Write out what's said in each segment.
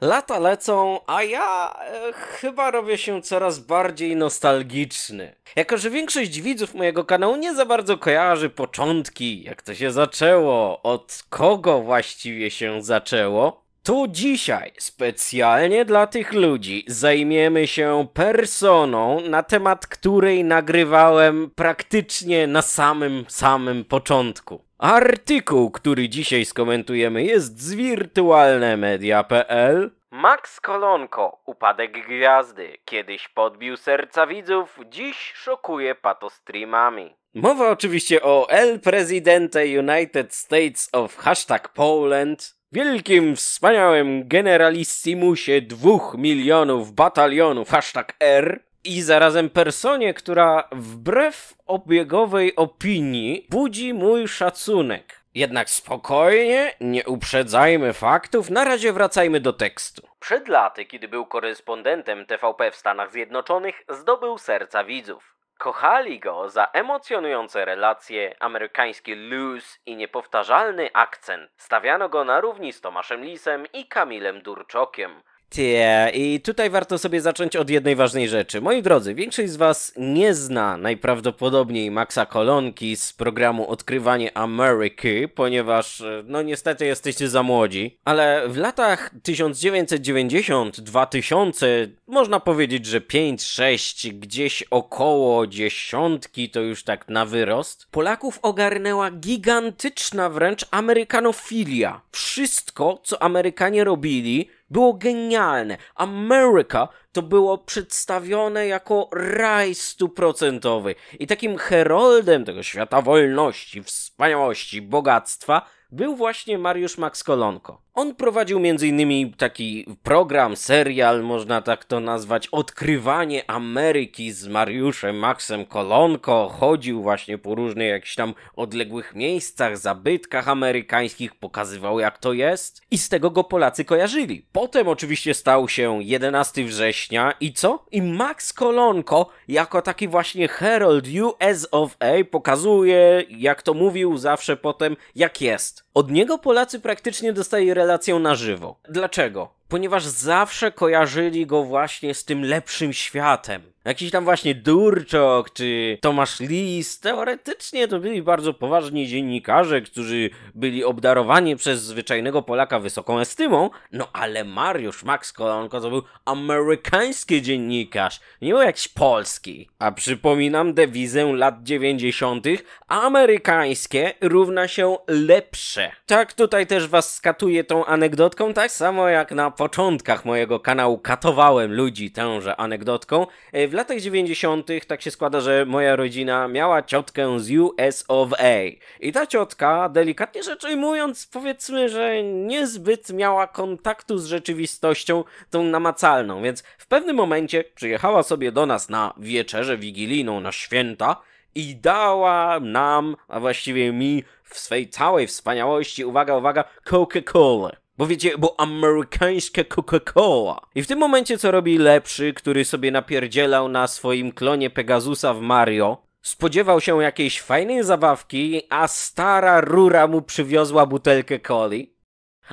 Lata lecą, a ja e, chyba robię się coraz bardziej nostalgiczny. Jako, że większość widzów mojego kanału nie za bardzo kojarzy początki, jak to się zaczęło, od kogo właściwie się zaczęło, to dzisiaj specjalnie dla tych ludzi zajmiemy się personą, na temat której nagrywałem praktycznie na samym, samym początku. Artykuł, który dzisiaj skomentujemy jest z wirtualnemedia.pl Max Kolonko, upadek gwiazdy, kiedyś podbił serca widzów, dziś szokuje patostreamami. Mowa oczywiście o El Presidente United States of Hashtag Poland, wielkim, wspaniałym generalissimusie dwóch milionów batalionów Hashtag R, i zarazem personie, która wbrew obiegowej opinii budzi mój szacunek. Jednak spokojnie, nie uprzedzajmy faktów, na razie wracajmy do tekstu. Przed laty, kiedy był korespondentem TVP w Stanach Zjednoczonych, zdobył serca widzów. Kochali go za emocjonujące relacje, amerykański luz i niepowtarzalny akcent. Stawiano go na równi z Tomaszem Lisem i Kamilem Durczokiem. Tie. I tutaj warto sobie zacząć od jednej ważnej rzeczy. Moi drodzy, większość z Was nie zna najprawdopodobniej Maxa Kolonki z programu Odkrywanie Ameryki, ponieważ, e, no niestety, jesteście za młodzi. Ale w latach 1990-2000 można powiedzieć, że 5-6, gdzieś około dziesiątki, to już tak na wyrost, Polaków ogarnęła gigantyczna wręcz amerykanofilia. Wszystko, co Amerykanie robili, było genialne. America to było przedstawione jako raj stuprocentowy. I takim heroldem tego świata wolności, wspaniałości, bogactwa był właśnie Mariusz Max Kolonko. On prowadził m.in. taki program, serial, można tak to nazwać, Odkrywanie Ameryki z Mariuszem Maxem Kolonko. Chodził właśnie po różnych jakichś tam odległych miejscach, zabytkach amerykańskich, pokazywał jak to jest i z tego go Polacy kojarzyli. Potem oczywiście stał się 11 września i co? I Max Kolonko jako taki właśnie herald US of A pokazuje, jak to mówił zawsze potem, jak jest od niego Polacy praktycznie dostaje relację na żywo. Dlaczego? ponieważ zawsze kojarzyli go właśnie z tym lepszym światem. Jakiś tam właśnie Durczok czy Tomasz Lis, teoretycznie to byli bardzo poważni dziennikarze, którzy byli obdarowani przez zwyczajnego Polaka wysoką estymą, no ale Mariusz Max Kolonko to był amerykański dziennikarz, nie był jakiś polski. A przypominam dewizę lat 90. amerykańskie równa się lepsze. Tak tutaj też was skatuję tą anegdotką, tak samo jak na początkach mojego kanału katowałem ludzi tęże anegdotką. E, w latach 90. tak się składa, że moja rodzina miała ciotkę z US of A. I ta ciotka, delikatnie rzecz ujmując, powiedzmy, że niezbyt miała kontaktu z rzeczywistością tą namacalną, więc w pewnym momencie przyjechała sobie do nas na wieczerzę wigilijną, na święta i dała nam, a właściwie mi, w swej całej wspaniałości, uwaga, uwaga, Coca-Cola. Bo wiecie, bo amerykańska Coca-Cola. I w tym momencie co robi lepszy, który sobie napierdzielał na swoim klonie Pegasusa w Mario, spodziewał się jakiejś fajnej zabawki, a stara rura mu przywiozła butelkę coli.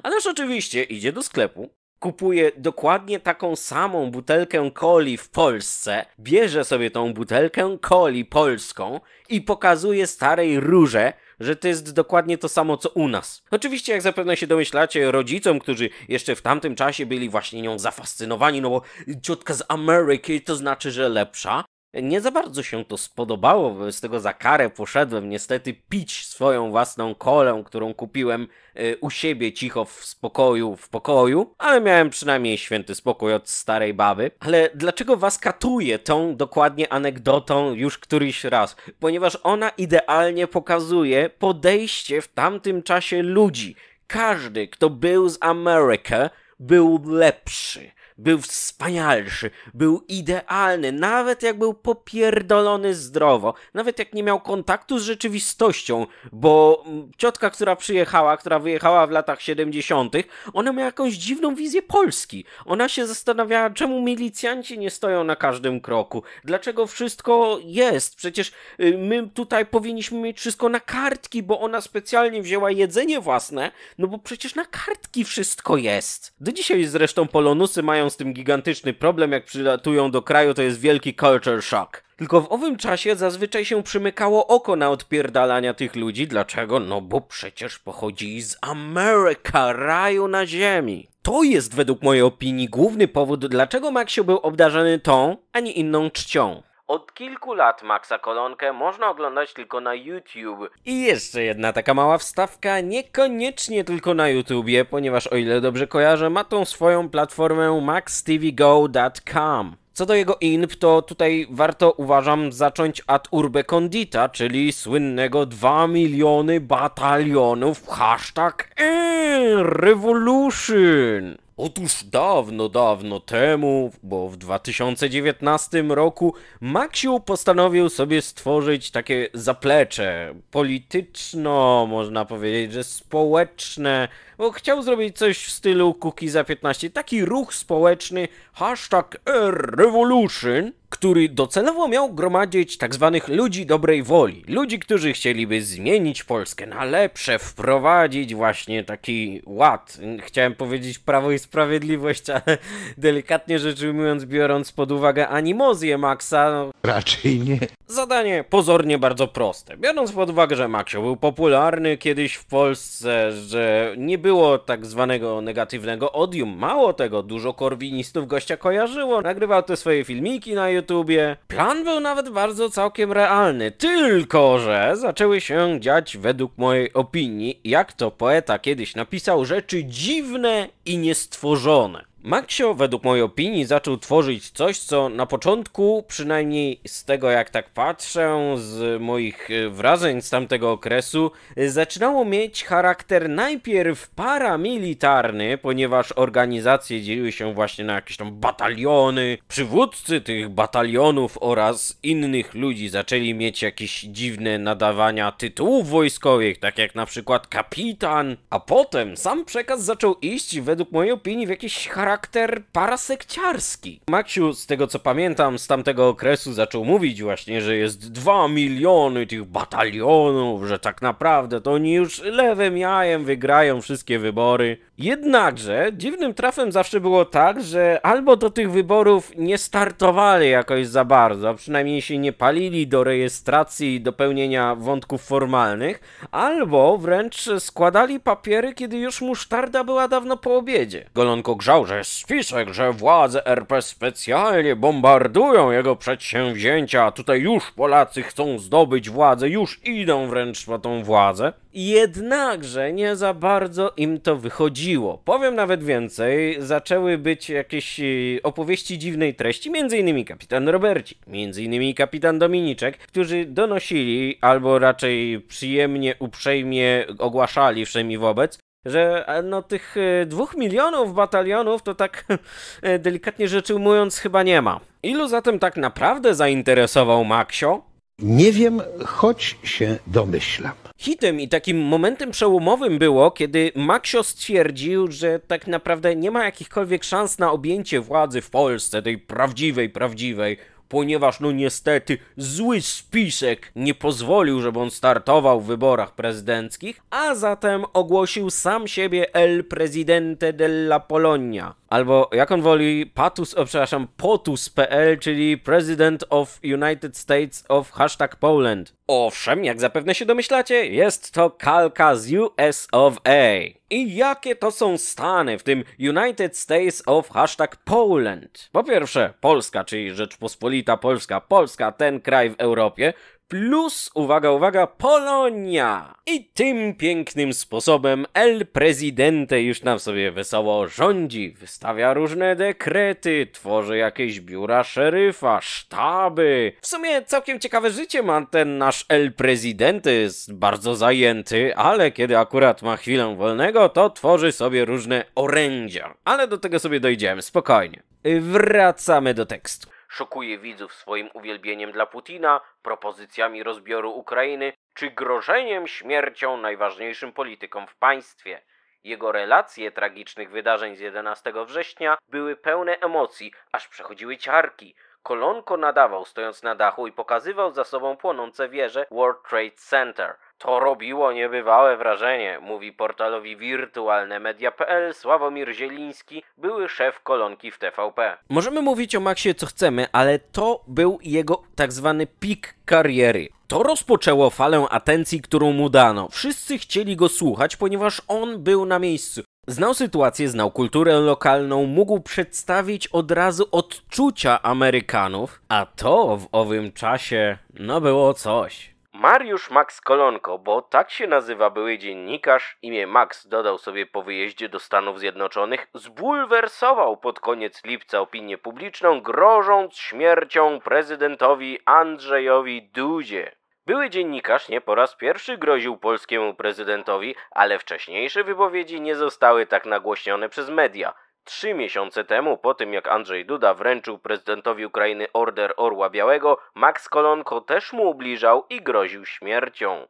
Ależ oczywiście idzie do sklepu, kupuje dokładnie taką samą butelkę coli w Polsce, bierze sobie tą butelkę coli polską i pokazuje starej rurze, że to jest dokładnie to samo co u nas. Oczywiście, jak zapewne się domyślacie, rodzicom, którzy jeszcze w tamtym czasie byli właśnie nią zafascynowani, no bo ciotka z Ameryki to znaczy, że lepsza, nie za bardzo się to spodobało, z tego za karę poszedłem niestety pić swoją własną kolę, którą kupiłem e, u siebie cicho w spokoju, w pokoju, ale miałem przynajmniej święty spokój od starej baby. Ale dlaczego was katuję tą dokładnie anegdotą już któryś raz? Ponieważ ona idealnie pokazuje podejście w tamtym czasie ludzi. Każdy, kto był z Ameryki, był lepszy. Był wspanialszy, był idealny, nawet jak był popierdolony zdrowo, nawet jak nie miał kontaktu z rzeczywistością, bo mm, ciotka, która przyjechała, która wyjechała w latach 70., ona miała jakąś dziwną wizję Polski. Ona się zastanawiała, czemu milicjanci nie stoją na każdym kroku, dlaczego wszystko jest. Przecież y, my tutaj powinniśmy mieć wszystko na kartki, bo ona specjalnie wzięła jedzenie własne, no bo przecież na kartki wszystko jest. Do dzisiaj zresztą polonusy mają mają z tym gigantyczny problem, jak przylatują do kraju, to jest wielki culture shock. Tylko w owym czasie zazwyczaj się przymykało oko na odpierdalania tych ludzi. Dlaczego? No bo przecież pochodzi z Ameryka, raju na ziemi. To jest według mojej opinii główny powód, dlaczego Maxio był obdarzony tą, a nie inną czcią. Od kilku lat Maxa Kolonkę można oglądać tylko na YouTube. I jeszcze jedna taka mała wstawka, niekoniecznie tylko na YouTubie, ponieważ o ile dobrze kojarzę, ma tą swoją platformę maxtvgo.com. Co do jego INP, to tutaj warto uważam zacząć od urbe condita, czyli słynnego 2 miliony batalionów hashtag e, revolution. Otóż dawno, dawno temu, bo w 2019 roku, Maxiu postanowił sobie stworzyć takie zaplecze polityczno, można powiedzieć, że społeczne, bo chciał zrobić coś w stylu Kuki za 15, taki ruch społeczny, hashtag R Revolution, który docelowo miał gromadzić tzw. Tak ludzi dobrej woli, ludzi, którzy chcieliby zmienić Polskę na lepsze, wprowadzić właśnie taki ład. Chciałem powiedzieć prawo i sprawiedliwość, ale delikatnie rzecz ujmując, biorąc pod uwagę animozję Maxa, no, raczej nie. Zadanie pozornie bardzo proste. Biorąc pod uwagę, że Maxio był popularny kiedyś w Polsce, że nie było tak zwanego negatywnego odium, mało tego, dużo korwinistów gościa kojarzyło, nagrywał te swoje filmiki na YouTubie. Plan był nawet bardzo całkiem realny, tylko że zaczęły się dziać według mojej opinii, jak to poeta kiedyś napisał, rzeczy dziwne i niestworzone. Maxio, według mojej opinii, zaczął tworzyć coś, co na początku, przynajmniej z tego jak tak patrzę, z moich e, wrażeń z tamtego okresu, zaczynało mieć charakter najpierw paramilitarny, ponieważ organizacje dzieliły się właśnie na jakieś tam bataliony. Przywódcy tych batalionów oraz innych ludzi zaczęli mieć jakieś dziwne nadawania tytułów wojskowych, tak jak na przykład kapitan, a potem sam przekaz zaczął iść, według mojej opinii, w jakiś charakter charakter parasekciarski. Maciu z tego co pamiętam, z tamtego okresu zaczął mówić właśnie, że jest dwa miliony tych batalionów, że tak naprawdę to oni już lewym jajem wygrają wszystkie wybory. Jednakże dziwnym trafem zawsze było tak, że albo do tych wyborów nie startowali jakoś za bardzo, przynajmniej się nie palili do rejestracji i dopełnienia wątków formalnych, albo wręcz składali papiery, kiedy już musztarda była dawno po obiedzie. Golonko grzał, że spisek, że władze RP specjalnie bombardują jego przedsięwzięcia, a tutaj już Polacy chcą zdobyć władzę, już idą wręcz po tą władzę. Jednakże nie za bardzo im to wychodziło. Powiem nawet więcej, zaczęły być jakieś e, opowieści dziwnej treści, m.in. kapitan Roberci, m.in. kapitan Dominiczek, którzy donosili, albo raczej przyjemnie, uprzejmie ogłaszali wszemi wobec, że e, no tych e, dwóch milionów batalionów to tak e, delikatnie rzecz ujmując chyba nie ma. Ilu zatem tak naprawdę zainteresował Maksio? Nie wiem, choć się domyślam. Hitem i takim momentem przełomowym było, kiedy Maksio stwierdził, że tak naprawdę nie ma jakichkolwiek szans na objęcie władzy w Polsce, tej prawdziwej, prawdziwej ponieważ no niestety zły spisek nie pozwolił, żeby on startował w wyborach prezydenckich, a zatem ogłosił sam siebie El Presidente della Polonia. Albo jak on woli, patus, o przepraszam, potus.pl, czyli President of United States of hashtag Poland. Owszem, jak zapewne się domyślacie, jest to kalka z US of A. I jakie to są Stany, w tym United States of hashtag Poland? Po pierwsze, Polska, czyli Rzeczpospolita Polska. Polska, ten kraj w Europie, plus, uwaga, uwaga, Polonia. I tym pięknym sposobem El Presidente już nam sobie wesoło rządzi, wystawia różne dekrety, tworzy jakieś biura szeryfa, sztaby. W sumie całkiem ciekawe życie ma ten nasz El Presidente, jest bardzo zajęty, ale kiedy akurat ma chwilę wolnego, to tworzy sobie różne orędzia. Ale do tego sobie dojdziemy, spokojnie. Wracamy do tekstu. Szokuje widzów swoim uwielbieniem dla Putina, propozycjami rozbioru Ukrainy czy grożeniem śmiercią najważniejszym politykom w państwie. Jego relacje tragicznych wydarzeń z 11 września były pełne emocji, aż przechodziły ciarki. Kolonko nadawał stojąc na dachu i pokazywał za sobą płonące wieże World Trade Center – to robiło niebywałe wrażenie, mówi portalowi wirtualnemedia.pl Sławomir Zieliński, były szef kolonki w TVP. Możemy mówić o Maxie co chcemy, ale to był jego tak zwany pik kariery. To rozpoczęło falę atencji, którą mu dano. Wszyscy chcieli go słuchać, ponieważ on był na miejscu. Znał sytuację, znał kulturę lokalną, mógł przedstawić od razu odczucia Amerykanów, a to w owym czasie, no było coś. Mariusz Max Kolonko, bo tak się nazywa były dziennikarz, imię Max dodał sobie po wyjeździe do Stanów Zjednoczonych, zbulwersował pod koniec lipca opinię publiczną, grożąc śmiercią prezydentowi Andrzejowi Dudzie. Były dziennikarz nie po raz pierwszy groził polskiemu prezydentowi, ale wcześniejsze wypowiedzi nie zostały tak nagłośnione przez media. Trzy miesiące temu, po tym jak Andrzej Duda wręczył prezydentowi Ukrainy order Orła Białego, Max Kolonko też mu ubliżał i groził śmiercią.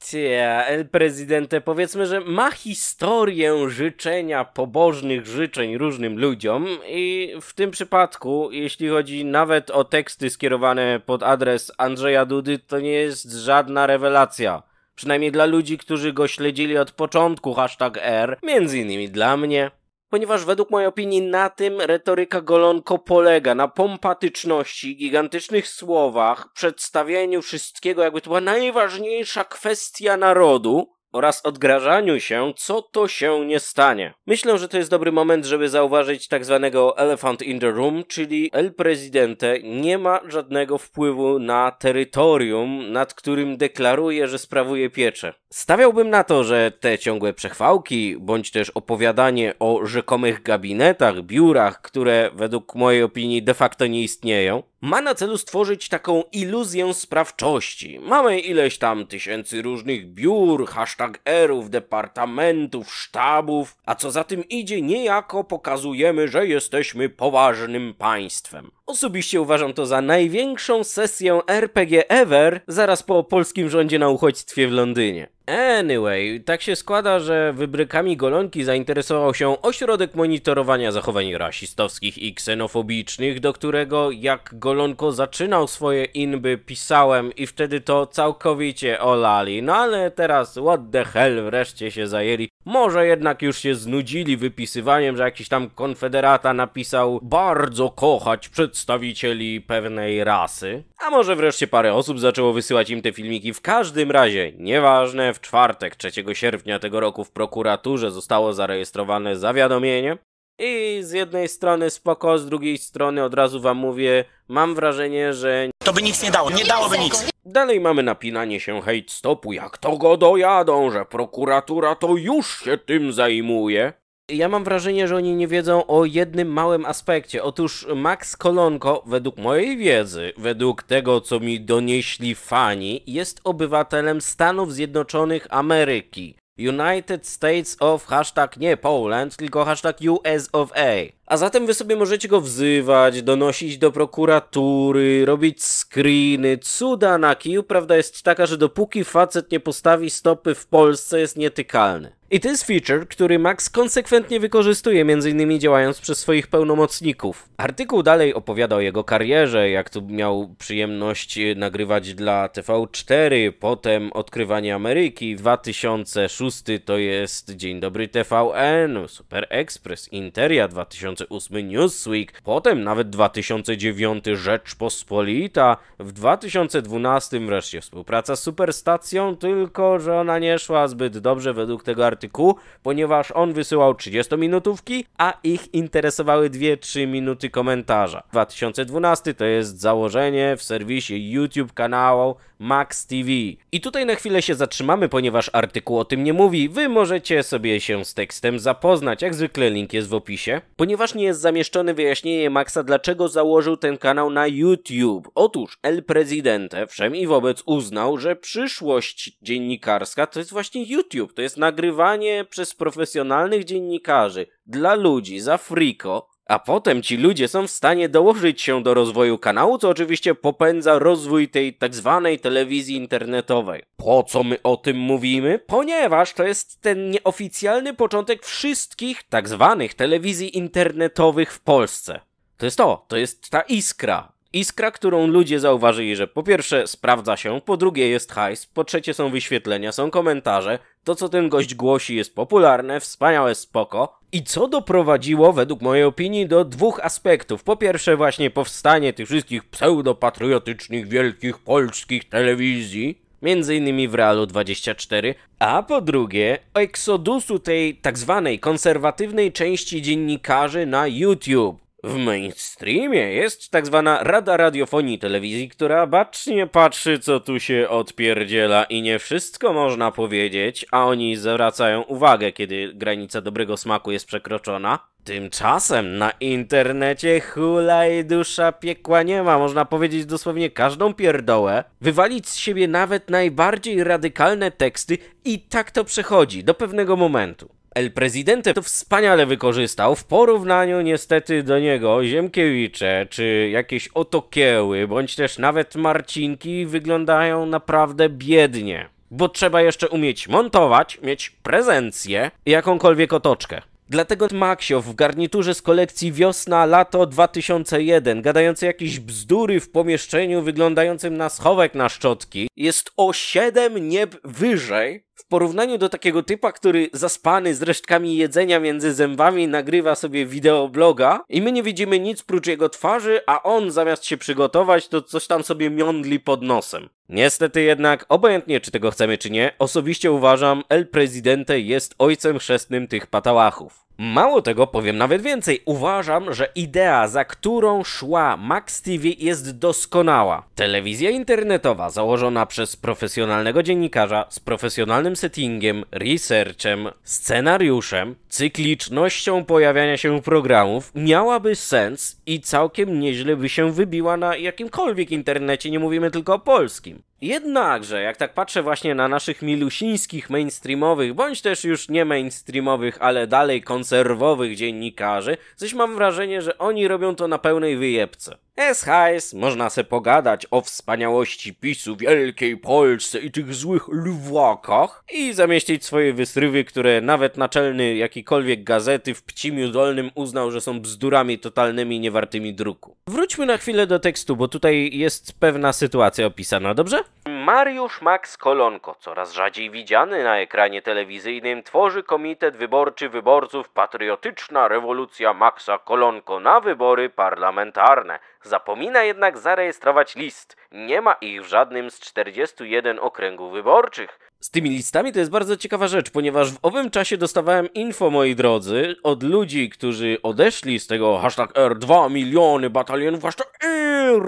Cie, El Prezydente, powiedzmy, że ma historię życzenia pobożnych życzeń różnym ludziom i w tym przypadku, jeśli chodzi nawet o teksty skierowane pod adres Andrzeja Dudy, to nie jest żadna rewelacja. Przynajmniej dla ludzi, którzy go śledzili od początku hashtag R, między innymi dla mnie. Ponieważ według mojej opinii na tym retoryka Golonko polega, na pompatyczności, gigantycznych słowach, przedstawieniu wszystkiego, jakby to była najważniejsza kwestia narodu, oraz odgrażaniu się, co to się nie stanie. Myślę, że to jest dobry moment, żeby zauważyć tak zwanego elephant in the room, czyli El Presidente nie ma żadnego wpływu na terytorium, nad którym deklaruje, że sprawuje pieczę. Stawiałbym na to, że te ciągłe przechwałki, bądź też opowiadanie o rzekomych gabinetach, biurach, które według mojej opinii de facto nie istnieją, ma na celu stworzyć taką iluzję sprawczości. Mamy ileś tam tysięcy różnych biur, hashtag erów, departamentów, sztabów, a co za tym idzie, niejako pokazujemy, że jesteśmy poważnym państwem. Osobiście uważam to za największą sesję RPG ever zaraz po polskim rządzie na uchodźstwie w Londynie. Anyway, tak się składa, że wybrykami Golonki zainteresował się Ośrodek Monitorowania Zachowań Rasistowskich i Ksenofobicznych, do którego jak Golonko zaczynał swoje inby, pisałem i wtedy to całkowicie olali. No ale teraz what the hell, wreszcie się zajęli. Może jednak już się znudzili wypisywaniem, że jakiś tam konfederata napisał bardzo kochać przedstawicieli pewnej rasy. A może wreszcie parę osób zaczęło wysyłać im te filmiki. W każdym razie, nieważne, w czwartek 3 sierpnia tego roku w prokuraturze zostało zarejestrowane zawiadomienie i z jednej strony spoko, z drugiej strony od razu wam mówię, mam wrażenie, że... To by nic nie dało, nie dałoby nic. Dalej mamy napinanie się hejt stopu, jak to go dojadą, że prokuratura to już się tym zajmuje. Ja mam wrażenie, że oni nie wiedzą o jednym małym aspekcie. Otóż Max Kolonko, według mojej wiedzy, według tego co mi donieśli fani, jest obywatelem Stanów Zjednoczonych Ameryki. United States of hashtag nie Poland, tylko hashtag US of A. A zatem wy sobie możecie go wzywać, donosić do prokuratury, robić screeny, cuda na kiju. Prawda jest taka, że dopóki facet nie postawi stopy w Polsce jest nietykalny. I to jest feature, który Max konsekwentnie wykorzystuje, m.in. działając przez swoich pełnomocników. Artykuł dalej opowiada o jego karierze, jak tu miał przyjemność e, nagrywać dla TV4, potem Odkrywanie Ameryki, 2006 to jest Dzień Dobry TVN, Super Express, Interia 2006. 2008 Newsweek, potem nawet 2009 Rzeczpospolita, w 2012 wreszcie współpraca z Superstacją, tylko że ona nie szła zbyt dobrze według tego artykułu, ponieważ on wysyłał 30-minutówki, a ich interesowały 2-3 minuty komentarza. 2012 to jest założenie w serwisie YouTube kanału Max TV. I tutaj na chwilę się zatrzymamy, ponieważ artykuł o tym nie mówi. Wy możecie sobie się z tekstem zapoznać, jak zwykle link jest w opisie. Ponieważ nie jest zamieszczone wyjaśnienie Maxa, dlaczego założył ten kanał na YouTube. Otóż El Presidente wszem i wobec uznał, że przyszłość dziennikarska to jest właśnie YouTube. To jest nagrywanie przez profesjonalnych dziennikarzy dla ludzi za friko a potem ci ludzie są w stanie dołożyć się do rozwoju kanału, co oczywiście popędza rozwój tej tak zwanej telewizji internetowej. Po co my o tym mówimy? Ponieważ to jest ten nieoficjalny początek wszystkich tak zwanych telewizji internetowych w Polsce. To jest to, to jest ta iskra, Iskra, którą ludzie zauważyli, że po pierwsze sprawdza się, po drugie jest hajs, po trzecie są wyświetlenia, są komentarze, to co ten gość głosi jest popularne, wspaniałe, spoko. I co doprowadziło, według mojej opinii, do dwóch aspektów. Po pierwsze właśnie powstanie tych wszystkich pseudopatriotycznych, wielkich polskich telewizji, m.in. w Realu 24, a po drugie eksodusu tej tak zwanej konserwatywnej części dziennikarzy na YouTube. W mainstreamie jest tak zwana Rada Radiofonii Telewizji, która bacznie patrzy, co tu się odpierdziela i nie wszystko można powiedzieć, a oni zwracają uwagę, kiedy granica dobrego smaku jest przekroczona. Tymczasem na internecie hula i dusza piekła nie ma, można powiedzieć dosłownie każdą pierdołę, wywalić z siebie nawet najbardziej radykalne teksty i tak to przechodzi do pewnego momentu. El Presidente to wspaniale wykorzystał w porównaniu niestety do niego Ziemkiewicze czy jakieś Otokieły bądź też nawet Marcinki wyglądają naprawdę biednie. Bo trzeba jeszcze umieć montować, mieć prezencję i jakąkolwiek otoczkę. Dlatego Maksio w garniturze z kolekcji Wiosna-Lato 2001, gadający jakieś bzdury w pomieszczeniu wyglądającym na schowek na szczotki, jest o 7 nieb wyżej w porównaniu do takiego typa, który zaspany z resztkami jedzenia między zębami nagrywa sobie wideobloga i my nie widzimy nic prócz jego twarzy, a on zamiast się przygotować, to coś tam sobie miądli pod nosem. Niestety jednak, obojętnie czy tego chcemy czy nie, osobiście uważam, El Presidente jest ojcem chrzestnym tych patałachów. Mało tego, powiem nawet więcej. Uważam, że idea, za którą szła Max TV jest doskonała. Telewizja internetowa założona przez profesjonalnego dziennikarza z profesjonalnym settingiem, researchem, scenariuszem, cyklicznością pojawiania się programów miałaby sens i całkiem nieźle by się wybiła na jakimkolwiek internecie, nie mówimy tylko o polskim. Jednakże, jak tak patrzę właśnie na naszych milusińskich mainstreamowych, bądź też już nie mainstreamowych, ale dalej konserwowych dziennikarzy, coś mam wrażenie, że oni robią to na pełnej wyjebce. Es można se pogadać o wspaniałości PiSu wielkiej Polsce i tych złych lwakach i zamieścić swoje wysrywy, które nawet naczelny jakikolwiek gazety w Pcimiu Dolnym uznał, że są bzdurami totalnymi niewartymi druku. Wróćmy na chwilę do tekstu, bo tutaj jest pewna sytuacja opisana, dobrze? Mariusz Max Kolonko, coraz rzadziej widziany na ekranie telewizyjnym, tworzy Komitet Wyborczy Wyborców Patriotyczna Rewolucja Maxa Kolonko na wybory parlamentarne. Zapomina jednak zarejestrować list. Nie ma ich w żadnym z 41 okręgów wyborczych. Z tymi listami to jest bardzo ciekawa rzecz, ponieważ w owym czasie dostawałem info, moi drodzy, od ludzi, którzy odeszli z tego hashtag R2 miliony batalionów, hashtag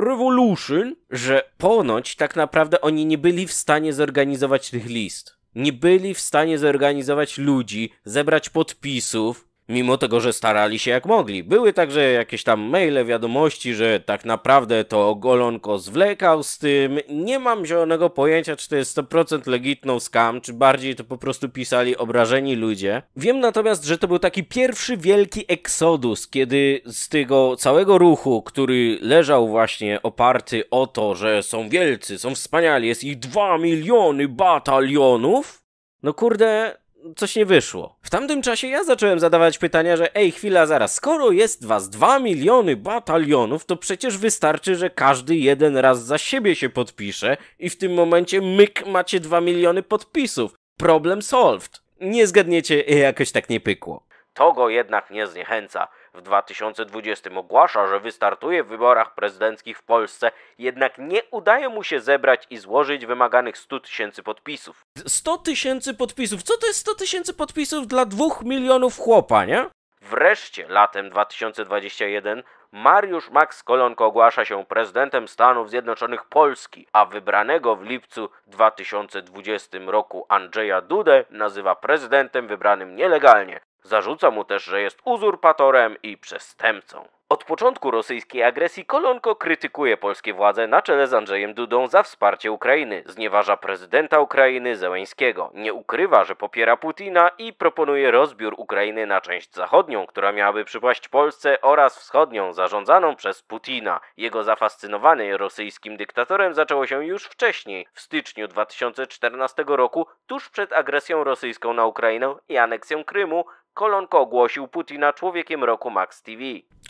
Revolution, że ponoć tak naprawdę oni nie byli w stanie zorganizować tych list. Nie byli w stanie zorganizować ludzi, zebrać podpisów, mimo tego, że starali się jak mogli. Były także jakieś tam maile, wiadomości, że tak naprawdę to Golonko zwlekał z tym. Nie mam zielonego pojęcia, czy to jest 100% legitną scam, czy bardziej to po prostu pisali obrażeni ludzie. Wiem natomiast, że to był taki pierwszy wielki eksodus, kiedy z tego całego ruchu, który leżał właśnie oparty o to, że są wielcy, są wspaniali, jest ich 2 miliony batalionów, no kurde, coś nie wyszło. W tamtym czasie ja zacząłem zadawać pytania, że ej, chwila, zaraz, skoro jest was 2 miliony batalionów, to przecież wystarczy, że każdy jeden raz za siebie się podpisze i w tym momencie myk macie 2 miliony podpisów. Problem solved. Nie zgadniecie, e, jakoś tak nie pykło. To go jednak nie zniechęca. W 2020 ogłasza, że wystartuje w wyborach prezydenckich w Polsce, jednak nie udaje mu się zebrać i złożyć wymaganych 100 tysięcy podpisów. 100 tysięcy podpisów? Co to jest 100 tysięcy podpisów dla dwóch milionów chłopa, nie? Wreszcie latem 2021 Mariusz Max Kolonko ogłasza się prezydentem Stanów Zjednoczonych Polski, a wybranego w lipcu 2020 roku Andrzeja Dudę nazywa prezydentem wybranym nielegalnie, Zarzuca mu też, że jest uzurpatorem i przestępcą. Od początku rosyjskiej agresji Kolonko krytykuje polskie władze na czele z Andrzejem Dudą za wsparcie Ukrainy, znieważa prezydenta Ukrainy Zełęńskiego, nie ukrywa, że popiera Putina i proponuje rozbiór Ukrainy na część zachodnią, która miałaby przypaść Polsce oraz wschodnią, zarządzaną przez Putina. Jego zafascynowanie rosyjskim dyktatorem zaczęło się już wcześniej, w styczniu 2014 roku, tuż przed agresją rosyjską na Ukrainę i aneksją Krymu, Kolonko ogłosił Putina człowiekiem roku Max TV.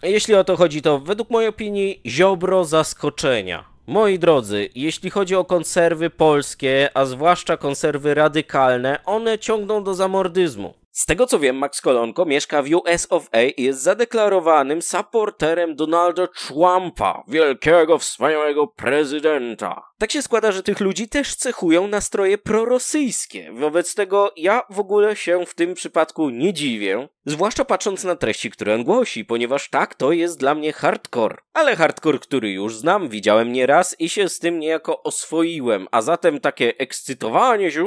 Jeśli jeśli o to chodzi, to według mojej opinii ziobro zaskoczenia. Moi drodzy, jeśli chodzi o konserwy polskie, a zwłaszcza konserwy radykalne, one ciągną do zamordyzmu. Z tego co wiem, Max Kolonko mieszka w US of A i jest zadeklarowanym supporterem Donalda Trumpa, wielkiego, wspaniałego prezydenta. Tak się składa, że tych ludzi też cechują nastroje prorosyjskie. Wobec tego ja w ogóle się w tym przypadku nie dziwię, zwłaszcza patrząc na treści, które on głosi, ponieważ tak, to jest dla mnie hardcore. Ale hardcore, który już znam, widziałem nieraz i się z tym niejako oswoiłem, a zatem takie ekscytowanie się,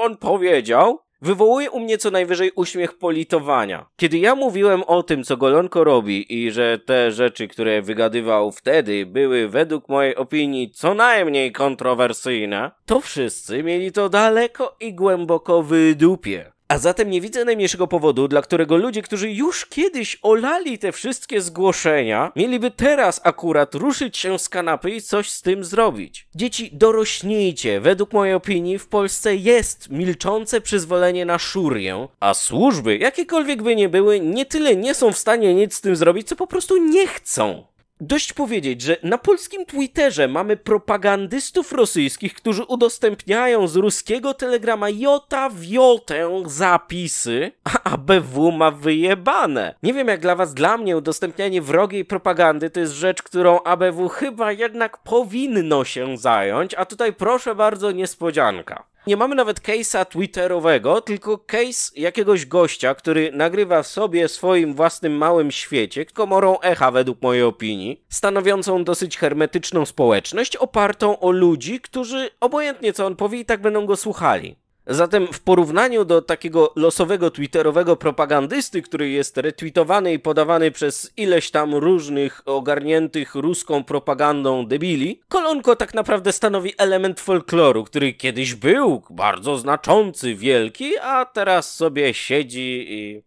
on powiedział, wywołuje u mnie co najwyżej uśmiech politowania. Kiedy ja mówiłem o tym, co Golonko robi i że te rzeczy, które wygadywał wtedy, były według mojej opinii co najmniej kontrowersyjne, to wszyscy mieli to daleko i głęboko w dupie. A zatem nie widzę najmniejszego powodu, dla którego ludzie, którzy już kiedyś olali te wszystkie zgłoszenia, mieliby teraz akurat ruszyć się z kanapy i coś z tym zrobić. Dzieci, dorośnijcie. Według mojej opinii w Polsce jest milczące przyzwolenie na szurię, a służby, jakiekolwiek by nie były, nie tyle nie są w stanie nic z tym zrobić, co po prostu nie chcą. Dość powiedzieć, że na polskim Twitterze mamy propagandystów rosyjskich, którzy udostępniają z ruskiego telegrama jota w jotę zapisy, a ABW ma wyjebane. Nie wiem jak dla was, dla mnie udostępnianie wrogiej propagandy to jest rzecz, którą ABW chyba jednak powinno się zająć, a tutaj proszę bardzo niespodzianka. Nie mamy nawet case'a twitterowego, tylko case jakiegoś gościa, który nagrywa w sobie swoim własnym małym świecie, komorą echa według mojej opinii, stanowiącą dosyć hermetyczną społeczność opartą o ludzi, którzy obojętnie co on powie i tak będą go słuchali. Zatem w porównaniu do takiego losowego twitterowego propagandysty, który jest retweetowany i podawany przez ileś tam różnych ogarniętych ruską propagandą debili, kolonko tak naprawdę stanowi element folkloru, który kiedyś był bardzo znaczący, wielki, a teraz sobie siedzi i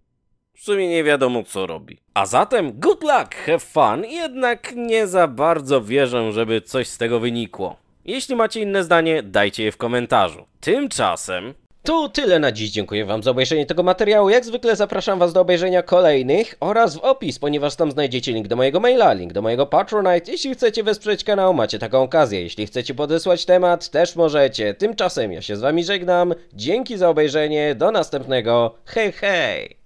w sumie nie wiadomo co robi. A zatem good luck, have fun, jednak nie za bardzo wierzę, żeby coś z tego wynikło. Jeśli macie inne zdanie, dajcie je w komentarzu. Tymczasem... To tyle na dziś. Dziękuję Wam za obejrzenie tego materiału. Jak zwykle zapraszam Was do obejrzenia kolejnych oraz w opis, ponieważ tam znajdziecie link do mojego maila, link do mojego Patronite. Jeśli chcecie wesprzeć kanał, macie taką okazję. Jeśli chcecie podesłać temat, też możecie. Tymczasem ja się z Wami żegnam. Dzięki za obejrzenie. Do następnego. Hej, hej!